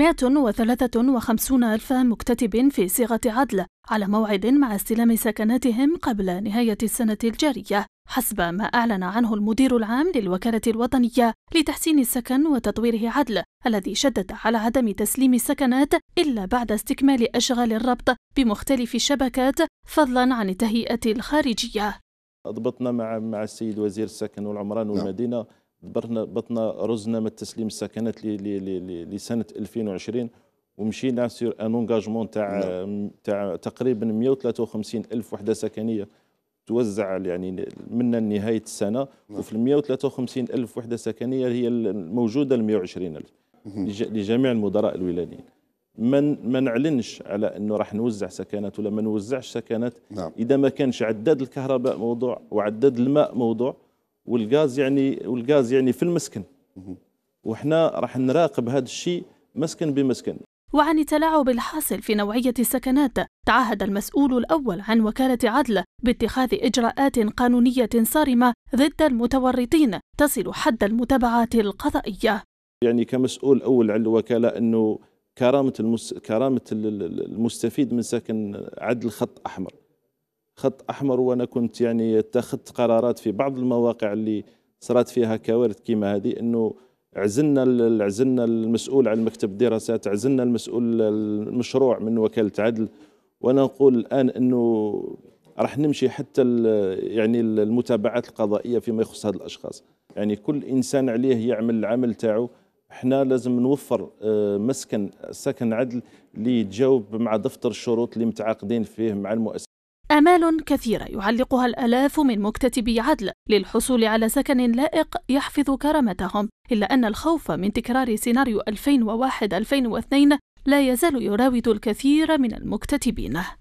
153 ألف مكتتب في صيغة عدل على موعد مع استلام سكناتهم قبل نهاية السنة الجارية حسب ما أعلن عنه المدير العام للوكالة الوطنية لتحسين السكن وتطويره عدل الذي شدد على عدم تسليم السكنات إلا بعد استكمال أشغال الربط بمختلف الشبكات فضلا عن التهيئة الخارجية ضبطنا مع مع السيد وزير السكن والعمران نعم. والمدينه بطنا رزنا من تسليم السكنات لسنه 2020 ومشينا سير ان انجاجمون تاع نعم. تاع تقريبا 153 الف وحده سكنيه توزع يعني من نهايه السنه نعم. وفي ال 153 الف وحده سكنيه هي الموجوده ال 120 الف لجميع المدراء الولايين من ما نعلنش على انه راح نوزع سكنات ولا ما نوزعش سكنات نعم. اذا ما كانش عداد الكهرباء موضوع وعداد الماء موضوع والغاز يعني والغاز يعني في المسكن وحنا راح نراقب هذا الشيء مسكن بمسكن وعن التلاعب الحاصل في نوعية السكنات تعهد المسؤول الأول عن وكالة عدل باتخاذ إجراءات قانونية صارمة ضد المتورطين تصل حد المتابعات القضائية يعني كمسؤول أول عن الوكالة أنه كرامة, المس... كرامة المستفيد من سكن عدل خط أحمر خط احمر وانا كنت يعني اتخذت قرارات في بعض المواقع اللي صارت فيها كوارث كيما هذه انه عزلنا عزلنا المسؤول على المكتب الدراسات عزلنا المسؤول المشروع من وكاله عدل وانا نقول الان انه راح نمشي حتى يعني المتابعات القضائيه فيما يخص هذه الاشخاص يعني كل انسان عليه يعمل العمل تاعو احنا لازم نوفر آه، مسكن سكن عدل اللي يتجاوب مع دفتر الشروط اللي متعاقدين فيه مع المؤسسه آمال كثيرة يعلقها الآلاف من مكتتبي عدل للحصول على سكن لائق يحفظ كرامتهم، إلا أن الخوف من تكرار سيناريو 2001-2002 لا يزال يراود الكثير من المكتتبين.